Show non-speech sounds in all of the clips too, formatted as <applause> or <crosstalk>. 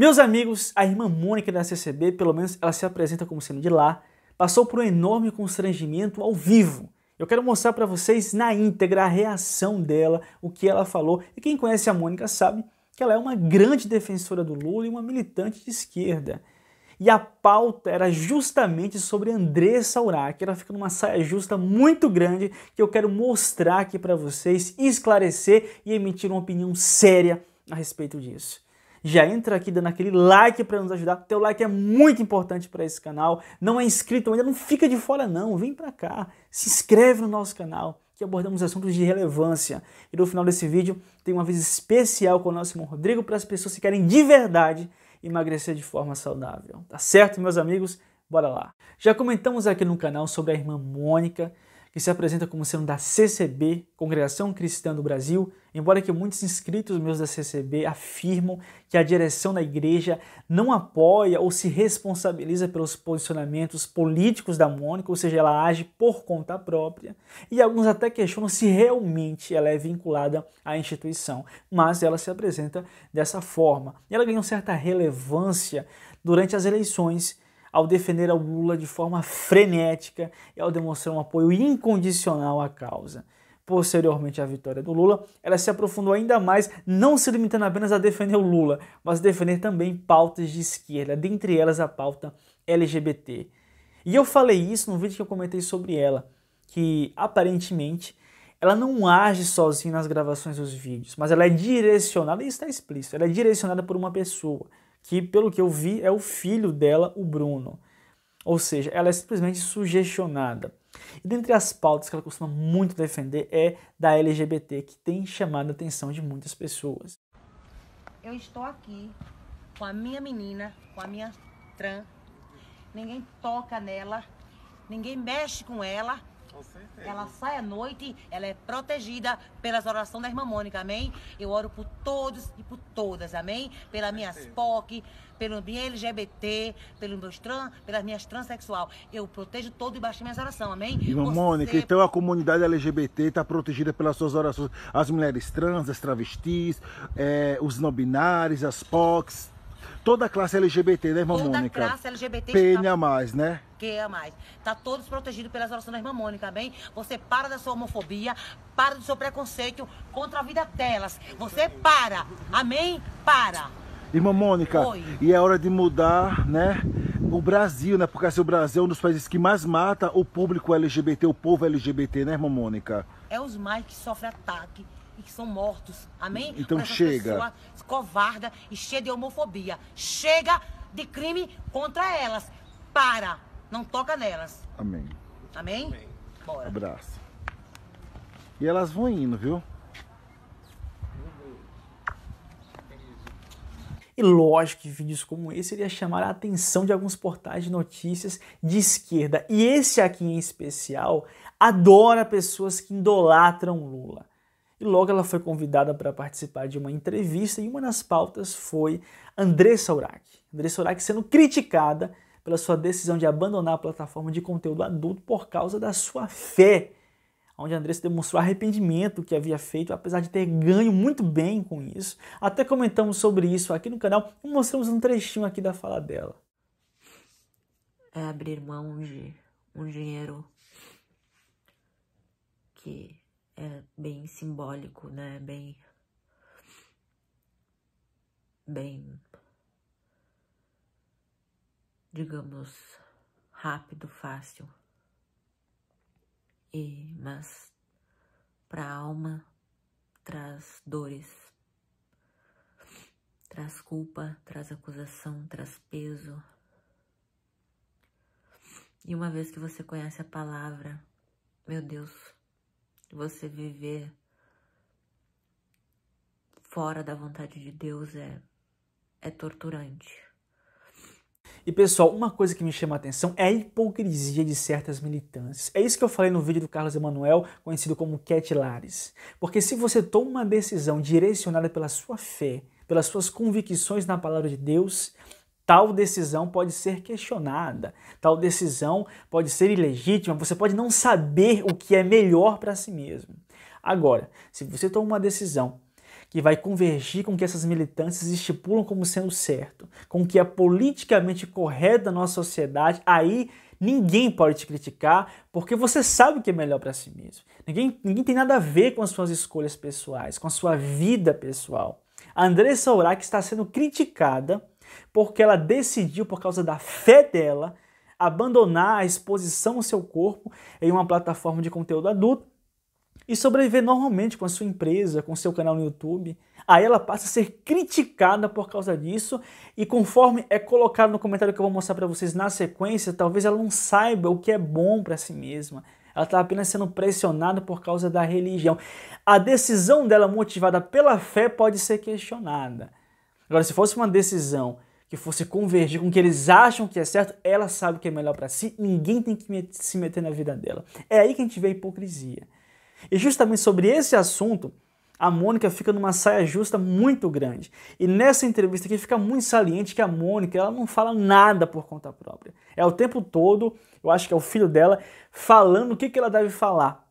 Meus amigos, a irmã Mônica da CCB, pelo menos ela se apresenta como sendo de lá, passou por um enorme constrangimento ao vivo. Eu quero mostrar para vocês na íntegra a reação dela, o que ela falou. E quem conhece a Mônica sabe que ela é uma grande defensora do Lula e uma militante de esquerda. E a pauta era justamente sobre Andressa Urach. Ela fica numa saia justa muito grande que eu quero mostrar aqui para vocês, esclarecer e emitir uma opinião séria a respeito disso já entra aqui dando aquele like para nos ajudar. Teu like é muito importante para esse canal. Não é inscrito ainda, não fica de fora não. Vem para cá, se inscreve no nosso canal que abordamos assuntos de relevância. E no final desse vídeo tem uma vez especial com o nosso irmão Rodrigo para as pessoas que querem de verdade emagrecer de forma saudável. Tá certo, meus amigos? Bora lá. Já comentamos aqui no canal sobre a irmã Mônica que se apresenta como sendo da CCB, Congregação Cristã do Brasil, embora que muitos inscritos meus da CCB afirmam que a direção da igreja não apoia ou se responsabiliza pelos posicionamentos políticos da Mônica, ou seja, ela age por conta própria, e alguns até questionam se realmente ela é vinculada à instituição, mas ela se apresenta dessa forma. E ela ganhou certa relevância durante as eleições ao defender o Lula de forma frenética e ao demonstrar um apoio incondicional à causa. Posteriormente à vitória do Lula, ela se aprofundou ainda mais, não se limitando apenas a defender o Lula, mas defender também pautas de esquerda, dentre elas a pauta LGBT. E eu falei isso no vídeo que eu comentei sobre ela, que aparentemente ela não age sozinha nas gravações dos vídeos, mas ela é direcionada, e está explícito, ela é direcionada por uma pessoa que, pelo que eu vi, é o filho dela, o Bruno. Ou seja, ela é simplesmente sugestionada. E dentre as pautas que ela costuma muito defender é da LGBT, que tem chamado a atenção de muitas pessoas. Eu estou aqui com a minha menina, com a minha trans. Ninguém toca nela, ninguém mexe com ela, ela sai à noite, ela é protegida pelas orações da irmã Mônica, amém? Eu oro por todos e por todas, amém? Pelas minhas POC, pelo minha LGBT, pelo meu trans, pelas minhas transexual. Eu protejo todo e baixo minhas orações, amém? Irmã Você... Mônica, então a comunidade LGBT está protegida pelas suas orações. As mulheres trans, as travestis, eh, os nobinares as POCs, Toda a classe LGBT, né, irmã Toda Mônica? Toda classe LGBT. Penha tá... mais, né? Que a mais. Tá todos protegidos pelas orações da irmã Mônica, amém? Você para da sua homofobia, para do seu preconceito contra a vida delas. Você para, amém? Para. Irmã Mônica, Oi. e é hora de mudar, né? O Brasil, né? Porque assim, o Brasil é um dos países que mais mata o público LGBT, o povo LGBT, né, irmã Mônica? É os mais que sofrem ataque e que são mortos. Amém? Então chega. Pessoa covarda e cheia de homofobia. Chega de crime contra elas. Para. Não toca nelas. Amém. Amém? Amém. Bora. Abraço. E elas vão indo, viu? E lógico que vídeos como esse iria chamar a atenção de alguns portais de notícias de esquerda. E esse aqui em especial adora pessoas que idolatram Lula e logo ela foi convidada para participar de uma entrevista e uma das pautas foi Andressa Urach. Andressa Urach sendo criticada pela sua decisão de abandonar a plataforma de conteúdo adulto por causa da sua fé, onde Andressa demonstrou arrependimento que havia feito, apesar de ter ganho muito bem com isso. Até comentamos sobre isso aqui no canal e mostramos um trechinho aqui da fala dela. É abrir mão de um dinheiro que é bem simbólico, né? Bem. Bem. Digamos, rápido, fácil. E, mas para a alma traz dores, traz culpa, traz acusação, traz peso. E uma vez que você conhece a palavra, meu Deus, você viver fora da vontade de Deus é, é torturante. E pessoal, uma coisa que me chama a atenção é a hipocrisia de certas militâncias. É isso que eu falei no vídeo do Carlos Emanuel, conhecido como Cat Lares. Porque se você toma uma decisão direcionada pela sua fé, pelas suas convicções na palavra de Deus, Tal decisão pode ser questionada, tal decisão pode ser ilegítima, você pode não saber o que é melhor para si mesmo. Agora, se você toma uma decisão que vai convergir com o que essas militâncias estipulam como sendo certo, com o que é politicamente correto da nossa sociedade, aí ninguém pode te criticar, porque você sabe o que é melhor para si mesmo. Ninguém, ninguém tem nada a ver com as suas escolhas pessoais, com a sua vida pessoal. A Andressa Orac está sendo criticada porque ela decidiu, por causa da fé dela, abandonar a exposição ao seu corpo em uma plataforma de conteúdo adulto e sobreviver normalmente com a sua empresa, com o seu canal no YouTube. Aí ela passa a ser criticada por causa disso e conforme é colocado no comentário que eu vou mostrar para vocês na sequência, talvez ela não saiba o que é bom para si mesma. Ela está apenas sendo pressionada por causa da religião. A decisão dela, motivada pela fé, pode ser questionada. Agora, se fosse uma decisão que fosse convergir com o que eles acham que é certo, ela sabe o que é melhor para si, ninguém tem que se meter na vida dela. É aí que a gente vê a hipocrisia. E justamente sobre esse assunto, a Mônica fica numa saia justa muito grande. E nessa entrevista aqui fica muito saliente que a Mônica ela não fala nada por conta própria. É o tempo todo, eu acho que é o filho dela, falando o que, que ela deve falar,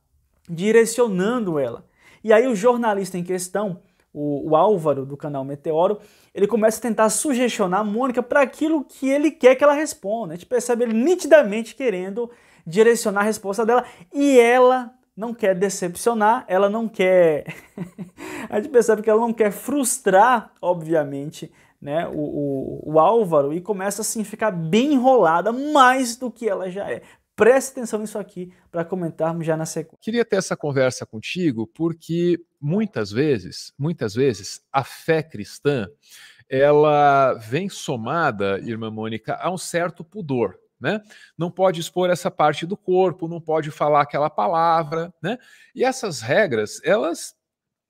direcionando ela. E aí o jornalista em questão o, o Álvaro do canal Meteoro, ele começa a tentar sugestionar a Mônica para aquilo que ele quer que ela responda. A gente percebe ele nitidamente querendo direcionar a resposta dela e ela não quer decepcionar, ela não quer. <laughs> a gente percebe que ela não quer frustrar, obviamente, né, o, o, o Álvaro e começa assim a ficar bem enrolada mais do que ela já é. Preste atenção nisso aqui para comentarmos já na sequência. Queria ter essa conversa contigo porque muitas vezes, muitas vezes a fé cristã, ela vem somada, irmã Mônica, a um certo pudor, né? Não pode expor essa parte do corpo, não pode falar aquela palavra, né? E essas regras, elas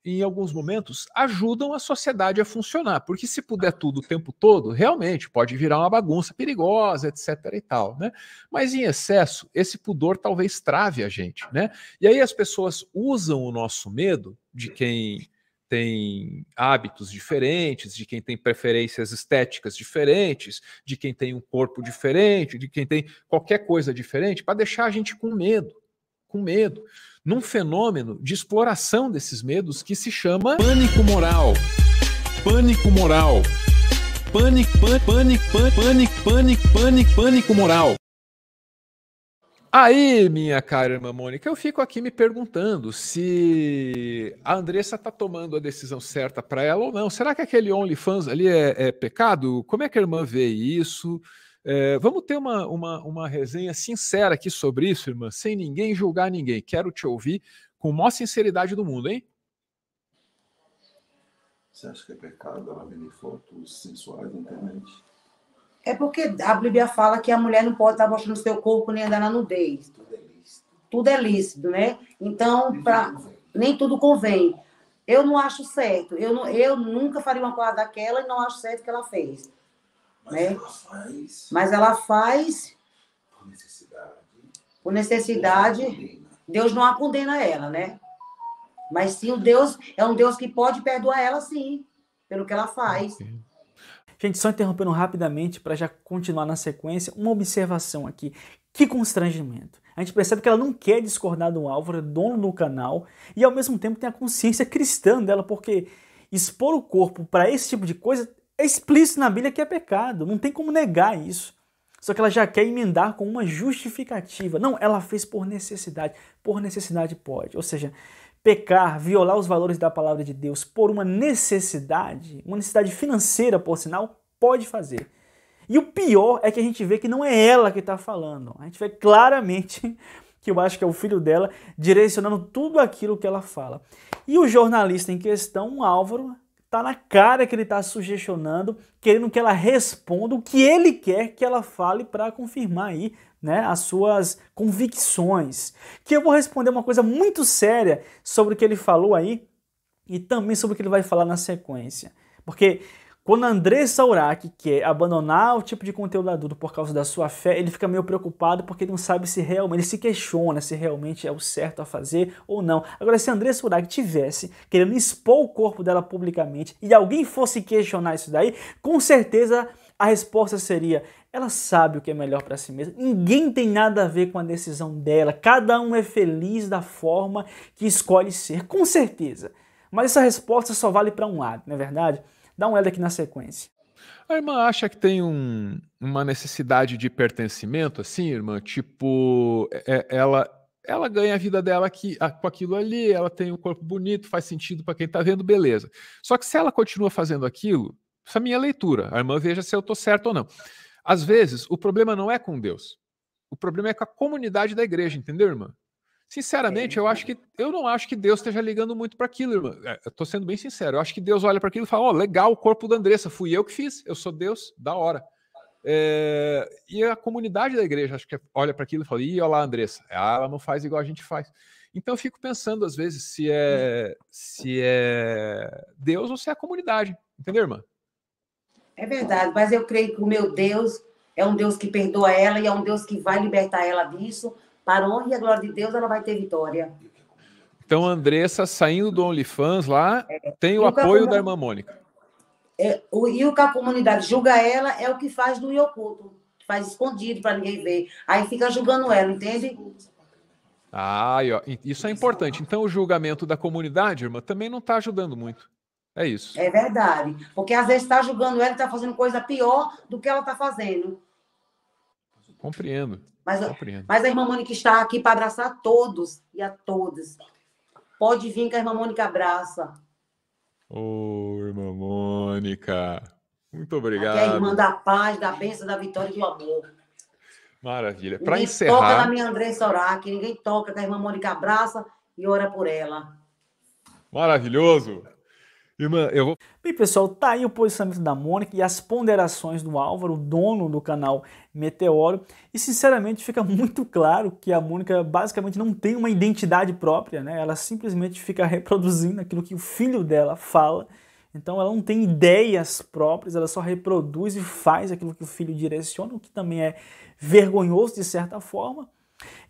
em alguns momentos, ajudam a sociedade a funcionar, porque se puder tá. tudo o tempo todo, realmente pode virar uma bagunça perigosa, etc e tal, né? Mas em excesso, esse pudor talvez trave a gente, né? E aí as pessoas usam o nosso medo de quem tem hábitos diferentes, de quem tem preferências estéticas diferentes, de quem tem um corpo diferente, de quem tem qualquer coisa diferente, para deixar a gente com medo, com medo num fenômeno de exploração desses medos que se chama pânico moral. Pânico moral. Pânico, pânico, pânico, pânico, pânico, pânico, pânico moral. Aí, minha cara irmã Mônica, eu fico aqui me perguntando se a Andressa está tomando a decisão certa para ela ou não. Será que aquele OnlyFans ali é, é pecado? Como é que a irmã vê isso? É, vamos ter uma, uma, uma resenha sincera aqui sobre isso, irmã, sem ninguém julgar ninguém. Quero te ouvir com a maior sinceridade do mundo, hein? Você acha que é pecado ela vender fotos sensuais na internet? É porque a Bíblia fala que a mulher não pode estar mostrando seu corpo nem andar na nudez. Tudo é lícito. Tudo é lícito, né? Então, nem, pra... tudo, nem tudo convém. Eu não acho certo. Eu, não... eu nunca faria uma coisa daquela e não acho certo que ela fez. Mas né? ela faz. Mas ela faz. Por necessidade. Por necessidade. Deus não, a condena ela, né? Mas sim, o Deus é um Deus que pode perdoar ela, sim, pelo que ela faz. Okay. Gente, só interrompendo rapidamente para já continuar na sequência, uma observação aqui. Que constrangimento. A gente percebe que ela não quer discordar do Álvaro, é dono do canal, e ao mesmo tempo tem a consciência cristã dela, porque expor o corpo para esse tipo de coisa é explícito na Bíblia que é pecado, não tem como negar isso. Só que ela já quer emendar com uma justificativa. Não, ela fez por necessidade. Por necessidade pode. Ou seja, pecar, violar os valores da palavra de Deus por uma necessidade, uma necessidade financeira, por sinal, pode fazer. E o pior é que a gente vê que não é ela que está falando. A gente vê claramente <laughs> que eu acho que é o filho dela direcionando tudo aquilo que ela fala. E o jornalista em questão, Álvaro, Tá na cara que ele está sugestionando, querendo que ela responda o que ele quer que ela fale para confirmar aí, né, as suas convicções. Que eu vou responder uma coisa muito séria sobre o que ele falou aí e também sobre o que ele vai falar na sequência. Porque quando Andressa Urach quer é abandonar o tipo de conteúdo adulto por causa da sua fé, ele fica meio preocupado porque ele não sabe se realmente, ele se questiona se realmente é o certo a fazer ou não. Agora, se Andressa Urach tivesse querendo expor o corpo dela publicamente e alguém fosse questionar isso daí, com certeza a resposta seria: ela sabe o que é melhor para si mesma. Ninguém tem nada a ver com a decisão dela. Cada um é feliz da forma que escolhe ser, com certeza. Mas essa resposta só vale para um lado, não é verdade? Dá um L aqui na sequência. A irmã acha que tem um, uma necessidade de pertencimento, assim, irmã? Tipo, é, é ela ela ganha a vida dela aqui, a, com aquilo ali, ela tem um corpo bonito, faz sentido para quem está vendo, beleza. Só que se ela continua fazendo aquilo, essa é a minha leitura, a irmã veja se eu estou certo ou não. Às vezes, o problema não é com Deus. O problema é com a comunidade da igreja, entendeu, irmã? Sinceramente, eu acho que eu não acho que Deus esteja ligando muito para aquilo, irmão. É, eu tô sendo bem sincero. Eu acho que Deus olha para aquilo e fala: "Ó, oh, legal, o corpo da Andressa, fui eu que fiz. Eu sou Deus, da hora". É, e a comunidade da igreja acho que olha para aquilo e fala: "Ih, olha lá, Andressa, ela não faz igual a gente faz". Então eu fico pensando às vezes se é se é Deus ou se é a comunidade, entendeu, irmã? É verdade, mas eu creio que o meu Deus é um Deus que perdoa ela e é um Deus que vai libertar ela disso, para a honra e a glória de Deus, ela vai ter vitória. Então, Andressa, saindo do OnlyFans lá, é. tem o, apoio da irmã Mônica. É, o, e o que a comunidade julga ela é o que faz no oculto, faz escondido para ninguém ver. Aí fica julgando ela, entende? Ah, isso é importante. Então, o julgamento da comunidade, irmã, também não está ajudando muito. É isso. É verdade. Porque às vezes está julgando ela e está fazendo coisa pior do que ela está fazendo. Compreendo. Mas, Compreendo. mas a irmã Mônica está aqui para abraçar a todos e a todas. Pode vir que a irmã Mônica abraça. Ô, oh, irmã Mônica, muito obrigado. Aqui é a irmã da paz, da bênção, da vitória e do amor. Maravilha. Para encerrar. Ninguém toca na minha Andressa Orar, que ninguém toca, que a irmã Mônica abraça e ora por ela. Maravilhoso. Irmã, eu vou. Bem, pessoal, tá aí o posicionamento da Mônica e as ponderações do Álvaro, dono do canal Meteoro. E sinceramente fica <laughs> muito claro que a Mônica basicamente não tem uma identidade própria, né? Ela simplesmente fica reproduzindo aquilo que o filho dela fala. Então ela não tem ideias próprias, ela só reproduz e faz aquilo que o filho direciona, o que também é vergonhoso de certa forma.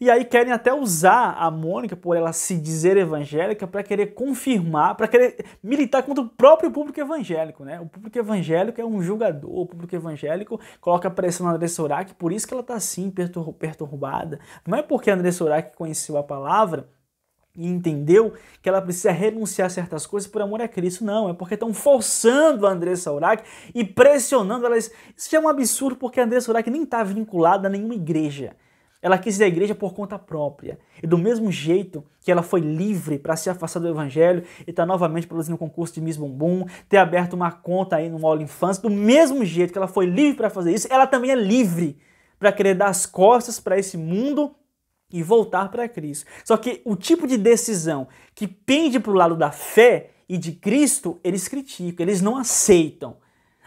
E aí querem até usar a Mônica, por ela se dizer evangélica, para querer confirmar, para querer militar contra o próprio público evangélico, né? O público evangélico é um julgador, o público evangélico coloca pressão na Andressa Urach, por isso que ela está assim, perturbada. Não é porque a Andressa Urach conheceu a palavra e entendeu que ela precisa renunciar a certas coisas por amor a Cristo. Não, é porque estão forçando a Andressa Urach e pressionando ela. Isso é um absurdo porque a Andressa Urach nem está vinculada a nenhuma igreja. Ela quis ir à igreja por conta própria. E do mesmo jeito que ela foi livre para se afastar do evangelho e estar tá novamente produzindo um concurso de Miss Bumbum, ter aberto uma conta aí no All Infância, do mesmo jeito que ela foi livre para fazer isso, ela também é livre para querer dar as costas para esse mundo e voltar para Cristo. Só que o tipo de decisão que pende para o lado da fé e de Cristo, eles criticam, eles não aceitam.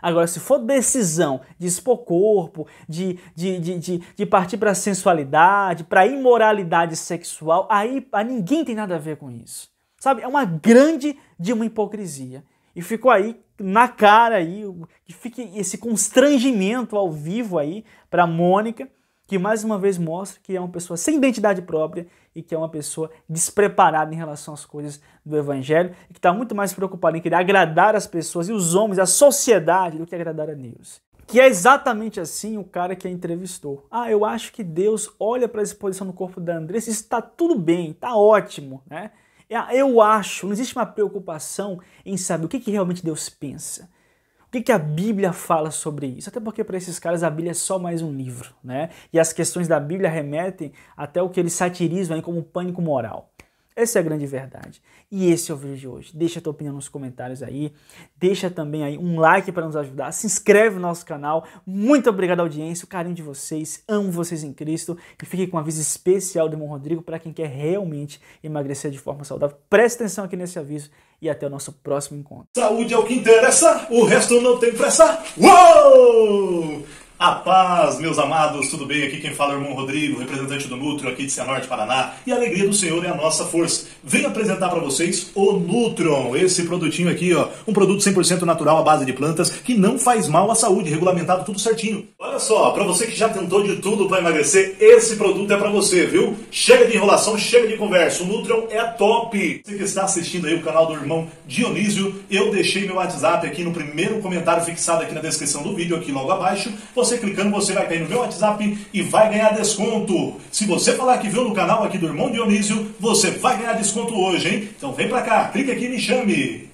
Agora, se for decisão de expor corpo, de, de, de, de, de partir para sensualidade, para imoralidade sexual, aí a ninguém tem nada a ver com isso. Sabe? É uma grande de uma hipocrisia. E ficou aí na cara aí, fique esse constrangimento ao vivo aí para Mônica que mais uma vez mostra que é uma pessoa sem identidade própria e que é uma pessoa despreparada em relação às coisas do Evangelho e que está muito mais preocupada em querer agradar as pessoas e os homens, a sociedade, do que agradar a Deus. Que é exatamente assim o cara que a entrevistou. Ah, eu acho que Deus olha para a exposição no corpo da Andressa e está tudo bem, está ótimo, né? É, eu acho, não existe uma preocupação em saber o que, que realmente Deus pensa que, que a Bíblia fala sobre isso? Até porque para esses caras a Bíblia é só mais um livro, né? E as questões da Bíblia remetem até o que eles satirizam aí como pânico moral. Essa é a grande verdade. E esse é o vídeo de hoje. Deixa a tua opinião nos comentários aí. Deixa também aí um like para nos ajudar. Se inscreve no nosso canal. Muito obrigado à audiência, o carinho de vocês. Amo vocês em Cristo. E fique com um aviso especial do irmão Rodrigo para quem quer realmente emagrecer de forma saudável. Presta atenção aqui nesse aviso e até o nosso próximo encontro. Saúde é o que interessa, o resto não tem pressa. Uou! A paz, meus amados, tudo bem? Aqui quem fala é o irmão Rodrigo, representante do Nutro aqui de Cianorte, Paraná. E a alegria do Senhor é a nossa força. Venho apresentar para vocês o Nutron, esse produtinho aqui, ó, um produto 100% natural à base de plantas que não faz mal à saúde, regulamentado tudo certinho. Olha só, para você que já tentou de tudo para emagrecer, esse produto é para você, viu? Chega de enrolação, chega de conversa. O Nutron é top. Você que está assistindo aí o canal do irmão Dionísio, eu deixei meu WhatsApp aqui no primeiro comentário fixado aqui na descrição do vídeo, aqui logo abaixo. Você você clicando, você vai cair no meu WhatsApp e vai ganhar desconto. Se você falar que viu no canal aqui do Irmão Dionísio, você vai ganhar desconto hoje, hein? Então vem pra cá, clica aqui e me chame.